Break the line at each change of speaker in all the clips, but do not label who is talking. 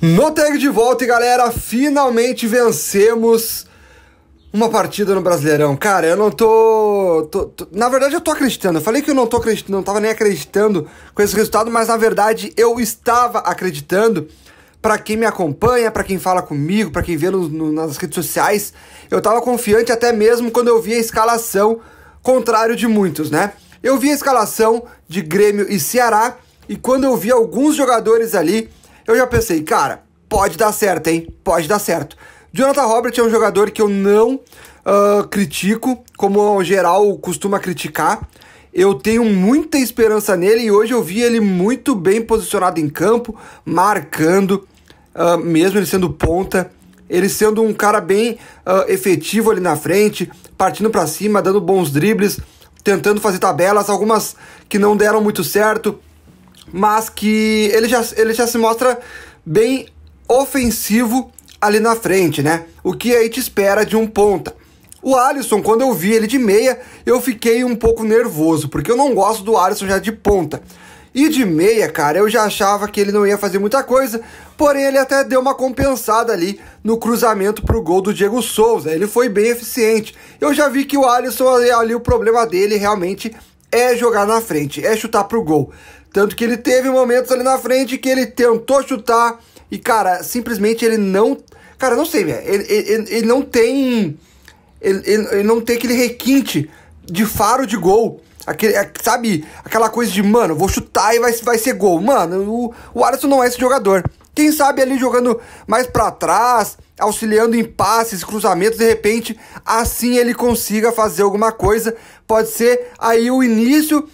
No tag de volta e galera, finalmente vencemos uma partida no Brasileirão. Cara, eu não tô, tô, tô, Na verdade, eu tô acreditando. Eu falei que eu não tô acreditando, não tava nem acreditando com esse resultado, mas na verdade eu estava acreditando. Para quem me acompanha, para quem fala comigo, para quem vê no, no, nas redes sociais, eu tava confiante até mesmo quando eu vi a escalação, contrário de muitos, né? Eu vi a escalação de Grêmio e Ceará e quando eu vi alguns jogadores ali eu já pensei, cara, pode dar certo, hein? Pode dar certo. Jonathan Robert é um jogador que eu não uh, critico, como o geral costuma criticar. Eu tenho muita esperança nele e hoje eu vi ele muito bem posicionado em campo, marcando, uh, mesmo ele sendo ponta, ele sendo um cara bem uh, efetivo ali na frente, partindo para cima, dando bons dribles, tentando fazer tabelas, algumas que não deram muito certo, mas que ele já, ele já se mostra bem ofensivo ali na frente, né? O que aí te espera de um ponta. O Alisson, quando eu vi ele de meia, eu fiquei um pouco nervoso, porque eu não gosto do Alisson já de ponta. E de meia, cara, eu já achava que ele não ia fazer muita coisa, porém ele até deu uma compensada ali no cruzamento pro gol do Diego Souza. Ele foi bem eficiente. Eu já vi que o Alisson ali, ali o problema dele realmente é jogar na frente, é chutar pro gol. Tanto que ele teve momentos ali na frente que ele tentou chutar e, cara, simplesmente ele não. Cara, não sei, velho. Ele, ele, ele, não tem. Ele, ele, ele, não tem aquele requinte de faro de gol. Aquele, é, sabe, aquela coisa de, mano, vou chutar e vai, vai ser gol. Mano, o, o Alisson não é esse jogador. Quem sabe ali jogando mais para trás, auxiliando em passes, cruzamentos, de repente, assim ele consiga fazer alguma coisa. Pode ser aí o início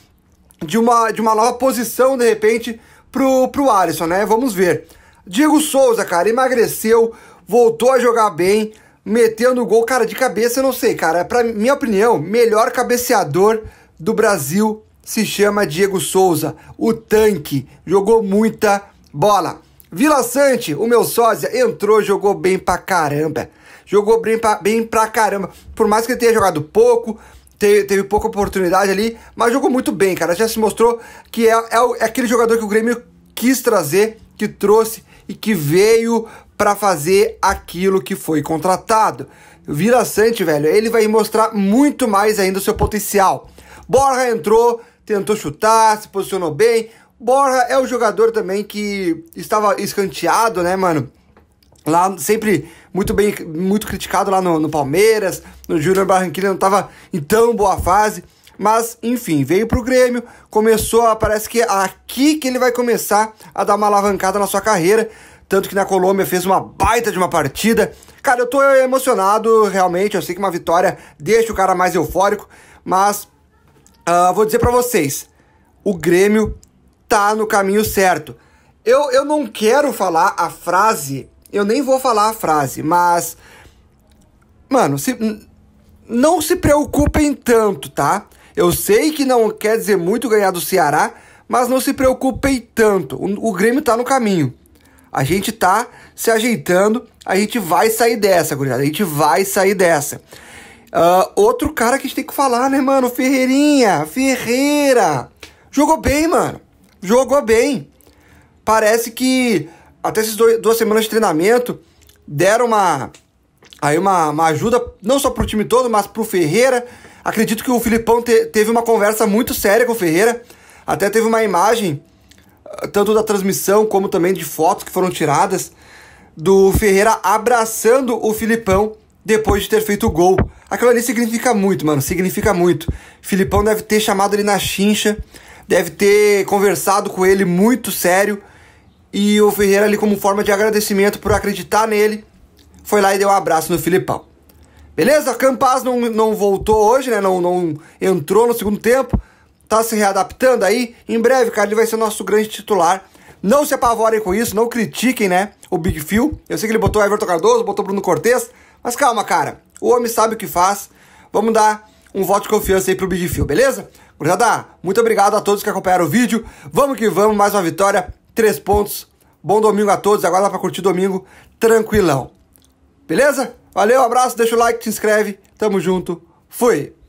de uma, de uma nova posição, de repente, pro, pro Alisson, né? Vamos ver. Diego Souza, cara, emagreceu, voltou a jogar bem, metendo gol, cara, de cabeça, eu não sei, cara. Pra minha opinião, melhor cabeceador do Brasil se chama Diego Souza, o tanque, jogou muita bola. Vila Sante, o meu sósia, entrou, jogou bem pra caramba. Jogou bem pra, bem pra caramba. Por mais que ele tenha jogado pouco, teve, teve pouca oportunidade ali, mas jogou muito bem, cara. Já se mostrou que é, é, é aquele jogador que o Grêmio quis trazer, que trouxe e que veio para fazer aquilo que foi contratado. Vila Sante, velho, ele vai mostrar muito mais ainda o seu potencial. Borra entrou, tentou chutar, se posicionou bem. Borra é o jogador também que estava escanteado, né, mano? lá sempre muito bem, muito criticado lá no, no Palmeiras, no Júnior Barranquilla não estava em tão boa fase, mas enfim, veio para o Grêmio, começou, a, parece que é aqui que ele vai começar a dar uma alavancada na sua carreira, tanto que na Colômbia fez uma baita de uma partida. Cara, eu tô emocionado realmente, eu sei que uma vitória deixa o cara mais eufórico, mas uh, vou dizer para vocês, o Grêmio tá no caminho certo. Eu, eu não quero falar a frase eu nem vou falar a frase, mas. Mano, se, não se preocupem tanto, tá? Eu sei que não quer dizer muito ganhar do Ceará, mas não se preocupem tanto. O, o Grêmio tá no caminho. A gente tá se ajeitando, a gente vai sair dessa, gurizada. A gente vai sair dessa. Uh, outro cara que a gente tem que falar, né, mano? Ferreirinha, Ferreira. Jogou bem, mano. Jogou bem. Parece que até essas duas semanas de treinamento deram uma aí uma, uma ajuda não só para o time todo, mas para o Ferreira. Acredito que o Filipão te, teve uma conversa muito séria com o Ferreira. Até teve uma imagem, ah, tanto da transmissão como também de fotos que foram tiradas, do Ferreira abraçando o Filipão depois de ter feito o gol. Aquilo ali significa muito, mano, significa muito. Filipão deve ter chamado ele na chincha, deve ter conversado com ele muito sério e o Ferreira ali como forma de agradecimento por acreditar nele, foi lá e deu um abraço no Filipão. Beleza? Campaz não, não voltou hoje, né? Não, não entrou no segundo tempo. Tá se readaptando aí. Em breve, cara, ele vai ser nosso grande titular. Não se apavorem com isso, não critiquem, né? O Big Phil. Eu sei que ele botou Everton Cardoso, botou Bruno Cortes. Mas calma, cara. O homem sabe o que faz. Vamos dar um voto de confiança aí pro Big Phil, beleza? Gurizada, muito obrigado a todos que acompanharam o vídeo. Vamos que vamos, mais uma vitória três pontos. Bom domingo a todos. Agora dá pra curtir domingo tranquilão. Beleza? Valeu, abraço, deixa o like, se inscreve. Tamo junto. Fui!